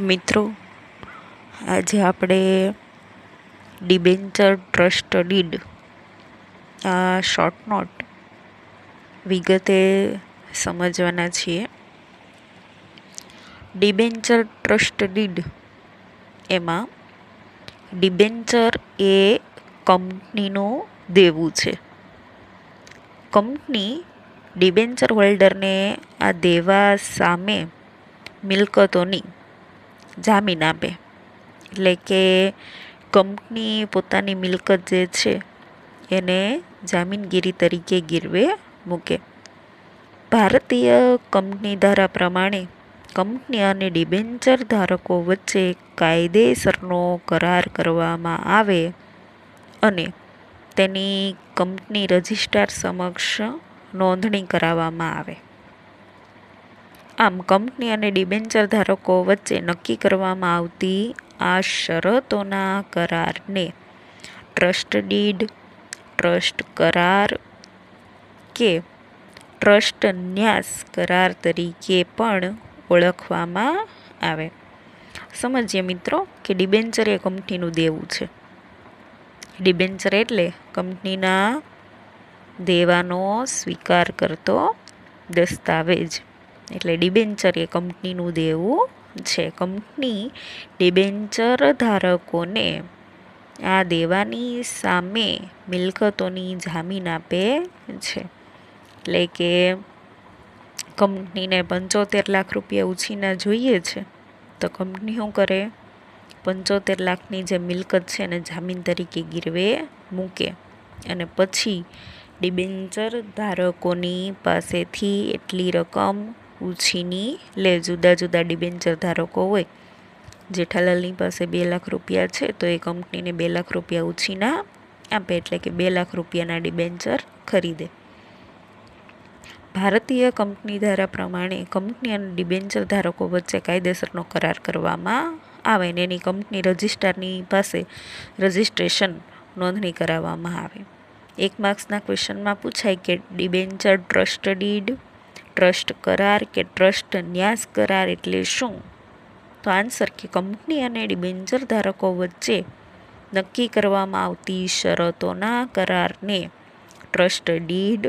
મિત્રો આજે આપણે ડિબેન્ચર ટ્રસ્ટ ડીડ આ શોર્ટ નોટ વિગતે સમજવાના છીએ ડિબેન્ચર ટ્રસ્ટ ડીડ એમાં ડિબેન્ચર એ કંપનીનું દેવું છે કંપની ડિબેન્ચર હોલ્ડરને આ દેવા સામે મિલકતોની જામીન આપે એટલે કે કંપની પોતાની મિલકત જે છે એને જામીનગીરી તરીકે ગીરવે મૂકે ભારતીય કંપની ધારા પ્રમાણે કંપની અને ડિબેન્ચર ધારકો વચ્ચે કાયદેસરનો કરાર કરવામાં આવે અને તેની કંપની રજિસ્ટ્રાર સમક્ષ નોંધણી કરાવવામાં આવે આમ કંપની અને ડિબેન્ચર ધારકો વચ્ચે નક્કી કરવામાં આવતી આ શરતોના કરારને ટ્રસ્ટ ડીડ ટ્રસ્ટ કરાર કે ટ્રસ્ટ ન્યાસ કરાર તરીકે પણ ઓળખવામાં આવે સમજીએ મિત્રો કે ડિબેન્ચર એ કંપનીનું દેવું છે ડિબેન્ચર એટલે કંપનીના દેવાનો સ્વીકાર કરતો દસ્તાવેજ એટલે ડિબેન્ચર એ કંપનીનું દેવું છે કંપની ડિબેન્ચર ધારકોને આ દેવાની સામે મિલકતોની જામીન આપે છે એટલે કે કંપનીને પંચોતેર લાખ રૂપિયા ઉછીના જોઈએ છે તો કંપની શું કરે પંચોતેર લાખની જે મિલકત છે એને જામીન તરીકે ગીરવે મૂકે અને પછી ડિબેન્ચર ધારકોની પાસેથી એટલી રકમ ઉછીની લે જુદા જુદા ડિબેન્ચર ધારકો હોય જેઠાલાલની પાસે બે લાખ રૂપિયા છે તો એ કંપનીને બે લાખ રૂપિયા ઉછીના આપે એટલે કે બે લાખ રૂપિયાના ડિબેન્ચર ખરીદે ભારતીય કંપની ધારા પ્રમાણે કંપની અને ડિબેન્ચર ધારકો વચ્ચે કાયદેસરનો કરાર કરવામાં આવે ને એની કંપની રજિસ્ટ્રારની પાસે રજિસ્ટ્રેશન નોંધણી કરાવવામાં આવે એક માર્ક્સના ક્વેશ્ચનમાં પૂછાય કે ડિબેન્ચર ટ્રસ્ટ ડીડ ટ્રસ્ટ કરાર કે ટ્રસ્ટ ન્યાસ કરાર એટલે શું તો આન્સર કે કંપની અને ડિબેન્ચર ધારકો વચ્ચે નક્કી કરવામાં આવતી શરતોના કરારને ટ્રસ્ટ ડીડ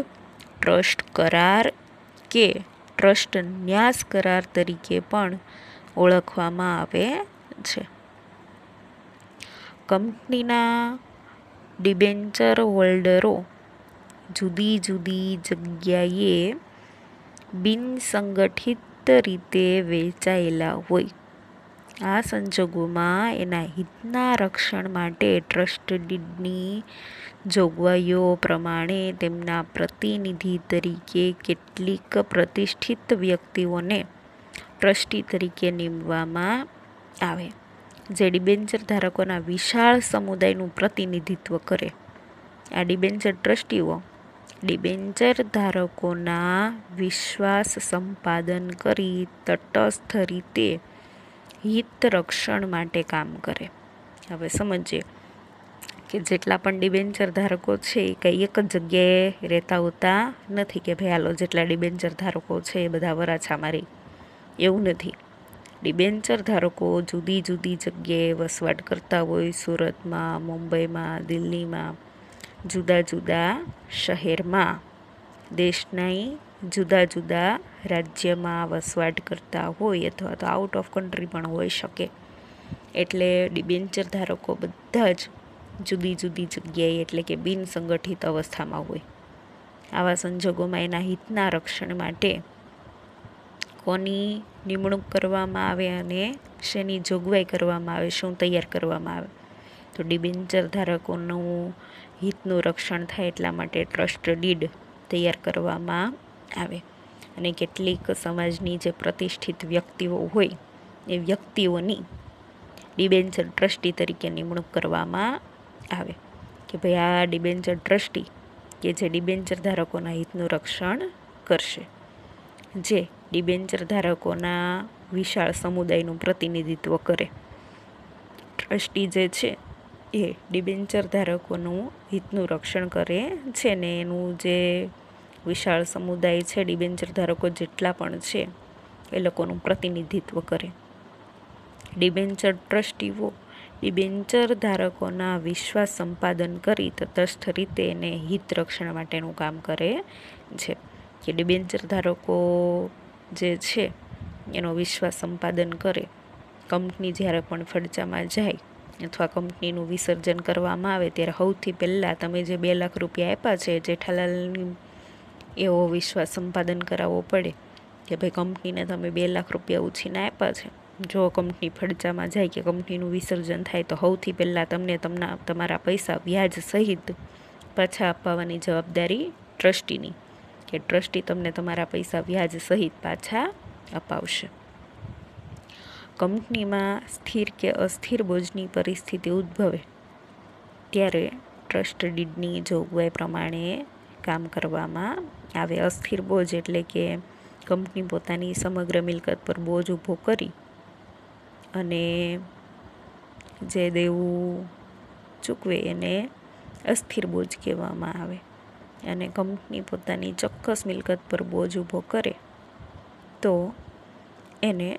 ટ્રસ્ટ કરાર કે ટ્રસ્ટ ન્યાસ કરાર તરીકે પણ ઓળખવામાં આવે છે કંપનીના ડિબેન્ચર હોલ્ડરો જુદી જુદી જગ્યાએ બિનસંગઠિત રીતે વહેંચાયેલા હોય આ સંજોગોમાં એના હિતના રક્ષણ માટે ટ્રસ્ટ ડીડની જોગવાઈઓ પ્રમાણે તેમના પ્રતિનિધિ તરીકે કેટલીક પ્રતિષ્ઠિત વ્યક્તિઓને ટ્રસ્ટી તરીકે નીમવામાં આવે જે ડિબેન્ચર ધારકોના વિશાળ સમુદાયનું પ્રતિનિધિત્વ કરે આ ડિબેન્ચર ટ્રસ્ટીઓ ડિબેન્ચર ધારકોના વિશ્વાસ સંપાદન કરી તટસ્થ રીતે હિતરક્ષણ માટે કામ કરે હવે સમજીએ કે જેટલા પણ ડિબેન્ચર ધારકો છે એ કંઈ એક જ જગ્યાએ રહેતા હોતા નથી કે ભાઈ હાલો જેટલા ડિબેન્ચર ધારકો છે એ બધા વરાછા મારી એવું નથી ડિબેન્ચર ધારકો જુદી જુદી જગ્યાએ વસવાટ કરતા હોય સુરતમાં મુંબઈમાં દિલ્હીમાં જુદા જુદા શહેરમાં દેશનાય જુદા જુદા રાજ્યમાં વસવાટ કરતા હોય અથવા તો આઉટ ઓફ કન્ટ્રી પણ હોઈ શકે એટલે ડિબેન્ચર ધારકો બધા જ જુદી જુદી જગ્યાએ એટલે કે બિન સંગઠિત અવસ્થામાં હોય આવા સંજોગોમાં એના હિતના રક્ષણ માટે કોની નિમણૂક કરવામાં આવે અને શેની જોગવાઈ કરવામાં આવે શું તૈયાર કરવામાં આવે તો ડિબેન્ચર ધારકોનું હિતનું રક્ષણ થાય એટલા માટે ટ્રસ્ટ ડીડ તૈયાર કરવામાં આવે અને કેટલીક સમાજની જે પ્રતિષ્ઠિત વ્યક્તિઓ હોય એ વ્યક્તિઓની ડિબેન્ચર ટ્રસ્ટી તરીકે નિમણૂક કરવામાં આવે કે ભાઈ આ ડિબેન્ચર ટ્રસ્ટી કે જે ડિબેન્ચર ધારકોના હિતનું રક્ષણ કરશે જે ડિબેન્ચર ધારકોના વિશાળ સમુદાયનું પ્રતિનિધિત્વ કરે ટ્રસ્ટી જે છે એ ડિબેન્ચર ધારકોનું હિતનું રક્ષણ કરે છે ને એનું જે વિશાળ સમુદાય છે ડિબેન્ચર ધારકો જેટલા પણ છે એ લોકોનું પ્રતિનિધિત્વ કરે ડિબેન્ચર ટ્રસ્ટીઓ ડિબેન્ચર ધારકોના વિશ્વાસ સંપાદન કરી તટસ્થ રીતે એને હિત રક્ષણ માટેનું કામ કરે છે કે ડિબેન્ચર ધારકો જે છે એનો વિશ્વાસ સંપાદન કરે કંપની જ્યારે પણ ફડચામાં જાય અથવા કંપનીનું વિસર્જન કરવામાં આવે ત્યારે સૌથી પહેલાં તમે જે બે લાખ રૂપિયા આપ્યા છે જેઠાલાલની એવો વિશ્વાસ સંપાદન કરાવવો પડે કે ભાઈ કંપનીને તમે બે લાખ રૂપિયા ઉછીને આપ્યા છે જો કંપની ફડચામાં જાય કે કંપનીનું વિસર્જન થાય તો સૌથી પહેલાં તમને તમના તમારા પૈસા વ્યાજ સહિત પાછા અપાવવાની જવાબદારી ટ્રસ્ટીની કે ટ્રસ્ટી તમને તમારા પૈસા વ્યાજ સહિત પાછા અપાવશે કંપનીમાં સ્થિર કે અસ્થિર બોજની પરિસ્થિતિ ઉદ્ભવે ત્યારે ટ્રસ્ટ ડીડની જોગવાઈ પ્રમાણે કામ કરવામાં આવે અસ્થિર બોજ એટલે કે કંપની પોતાની સમગ્ર મિલકત પર બોજ ઊભો કરી અને જે દેવું ચૂકવે એને અસ્થિર બોજ કહેવામાં આવે અને કંપની પોતાની ચોક્કસ મિલકત પર બોજ ઊભો કરે તો એને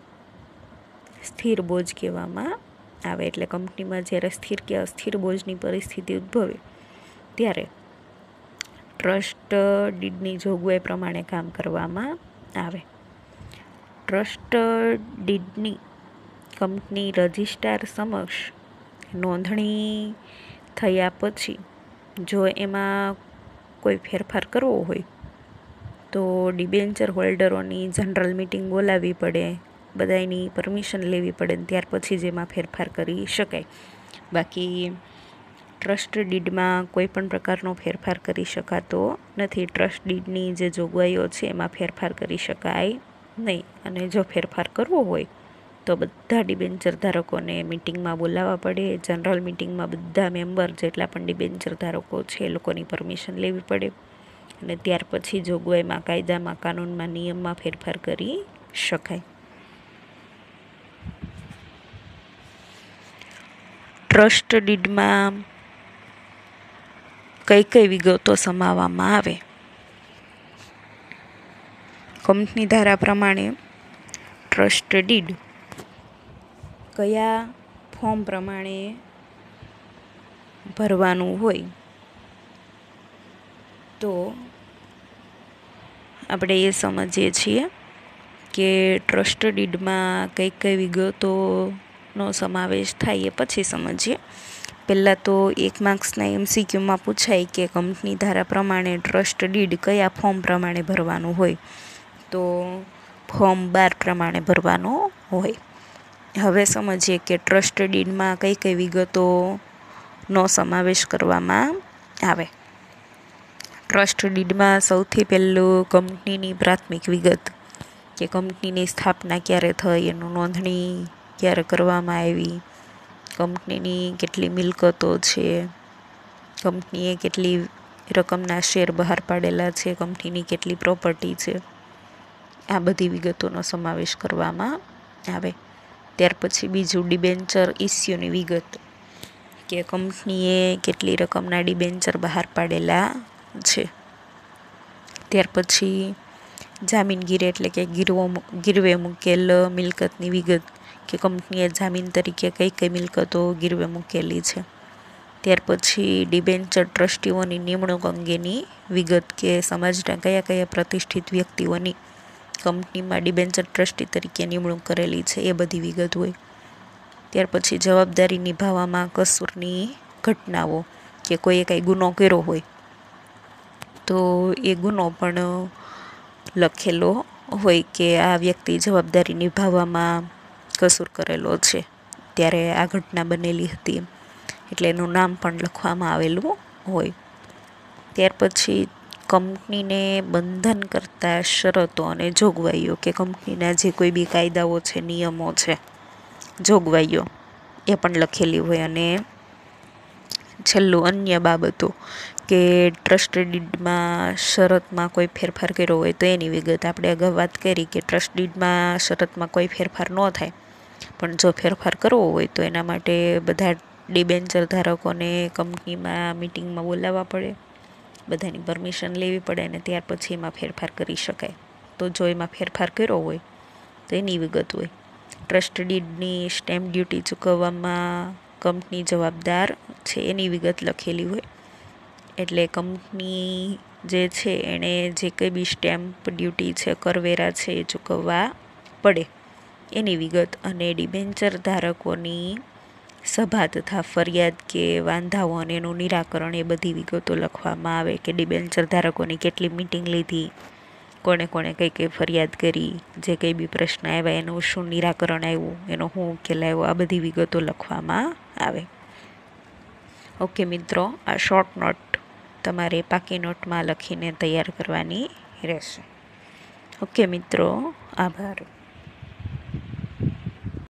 સ્થિર બોજ કહેવામાં આવે એટલે કંપનીમાં જ્યારે સ્થિર કે અસ્થિર બોજની પરિસ્થિતિ ઉદ્ભવે ત્યારે ટ્રસ્ટ ડીડની જોગવાઈ પ્રમાણે કામ કરવામાં આવે ટ્રસ્ટ ડીડની કંપની રજિસ્ટ્રાર સમક્ષ નોંધણી થયા પછી જો એમાં કોઈ ફેરફાર કરવો હોય તો ડિબેન્ચર હોલ્ડરોની જનરલ મિટિંગ બોલાવવી પડે બધાની પરમિશન લેવી પડે ને ત્યાર પછી જ એમાં ફેરફાર કરી શકાય બાકી ટ્રસ્ટ ડીડમાં કોઈ પણ પ્રકારનો ફેરફાર કરી શકાતો નથી ટ્રસ્ટ ડીડની જે જોગવાઈઓ છે એમાં ફેરફાર કરી શકાય નહીં અને જો ફેરફાર કરવો હોય તો બધા ડિબેન્ચર ધારકોને મિટિંગમાં બોલાવવા પડે જનરલ મિટિંગમાં બધા મેમ્બર જેટલા પણ ડિબેન્ચર ધારકો છે એ લોકોની પરમિશન લેવી પડે અને ત્યાર પછી જોગવાઈમાં કાયદામાં કાનૂનમાં નિયમમાં ફેરફાર કરી શકાય ટ્રસ્ટ ડીડમાં કઈ કઈ વિગતો સમાવવામાં આવે કંપની ધારા પ્રમાણે ટ્રસ્ટ ડીડ કયા ફોર્મ પ્રમાણે ભરવાનું હોય તો આપણે એ સમજીએ છીએ કે ટ્રસ્ટ ડીડમાં કઈ કઈ વિગતો નો સમાવેશ થાય એ પછી સમજીએ પહેલાં તો એક માર્ક્સના એમસીક્યુમાં પૂછાય કે કંપની ધારા પ્રમાણે ટ્રસ્ટ ડીડ કયા ફોર્મ પ્રમાણે ભરવાનું હોય તો ફોર્મ બાર પ્રમાણે ભરવાનો હોય હવે સમજીએ કે ટ્રસ્ટ ડીડમાં કઈ કઈ વિગતોનો સમાવેશ કરવામાં આવે ટ્રસ્ટ ડીડમાં સૌથી પહેલું કંપનીની પ્રાથમિક વિગત કે કંપનીની સ્થાપના ક્યારે થઈ એનું નોંધણી ક્યારે કરવામાં આવી કંપનીની કેટલી મિલકતો છે કંપનીએ કેટલી રકમના શેર બહાર પાડેલા છે કંપનીની કેટલી પ્રોપર્ટી છે આ બધી વિગતોનો સમાવેશ કરવામાં આવે ત્યાર પછી બીજું ડિબેન્ચર ઇસ્યુની વિગત કે કંપનીએ કેટલી રકમના ડિબેન્ચર બહાર પાડેલા છે ત્યાર પછી જામીનગીરી એટલે કે ગીરવો ગીરવે મૂકેલ મિલકતની વિગત કે કંપનીએ જામીન તરીકે કઈ કઈ મિલકતો ગીરવે મૂકેલી છે ત્યાર પછી ડિબેન્ચર ટ્રસ્ટીઓની નિમણૂક અંગેની વિગત કે સમાજના કયા કયા પ્રતિષ્ઠિત વ્યક્તિઓની કંપનીમાં ડિબેન્ચર ટ્રસ્ટી તરીકે નિમણૂક કરેલી છે એ બધી વિગત હોય ત્યાર પછી જવાબદારી નિભાવવામાં કસૂરની ઘટનાઓ કે કોઈએ કાંઈ ગુનો કર્યો હોય તો એ ગુનો પણ લખેલો હોય કે આ વ્યક્તિ જવાબદારી નિભાવવામાં કસૂર કરેલો છે ત્યારે આ ઘટના બનેલી હતી એટલે એનું નામ પણ લખવામાં આવેલું હોય ત્યાર પછી કંપનીને બંધન કરતા શરતો અને જોગવાઈઓ કે કંપનીના જે કોઈ બી કાયદાઓ છે નિયમો છે જોગવાઈઓ એ પણ લખેલી હોય અને છેલ્લું અન્ય બાબતો કે ટ્રસ્ટ ડીડમાં શરતમાં કોઈ ફેરફાર કર્યો હોય તો એની વિગત આપણે અગાઉ વાત કરી કે ટ્રસ્ટ ડીડમાં શરતમાં કોઈ ફેરફાર ન થાય પણ જો ફેરફાર કરવો હોય તો એના માટે બધા ડિબેન્ચર ધારકોને કંપનીમાં મિટિંગમાં બોલાવવા પડે બધાની પરમિશન લેવી પડે અને ત્યાર પછી એમાં ફેરફાર કરી શકાય તો જો એમાં ફેરફાર કર્યો હોય તો એની વિગત હોય ટ્રસ્ટ ડીડની સ્ટેમ્પ ડ્યુટી ચૂકવવામાં કંપની જવાબદાર છે એની વિગત લખેલી હોય એટલે કંપની જે છે એણે જે કંઈ બી સ્ટેમ્પ ડ્યુટી છે કરવેરા છે એ ચૂકવવા પડે એની વિગત અને ડિબેન્ચર ધારકોની સભા તથા ફરિયાદ કે વાંધાઓ અને એનું નિરાકરણ એ બધી વિગતો લખવામાં આવે કે ડિબેન્ચર ધારકોની કેટલી મિટિંગ લીધી કોણે કોણે કઈ કઈ ફરિયાદ કરી જે કંઈ બી પ્રશ્ન આવ્યા એનું શું નિરાકરણ આવ્યું એનો શું ઉકેલ આવ્યો આ બધી વિગતો લખવામાં આવે ઓકે મિત્રો આ શોર્ટ નોટ તમારે પાકી નોટમાં લખીને તૈયાર કરવાની રહેશે ઓકે મિત્રો આભાર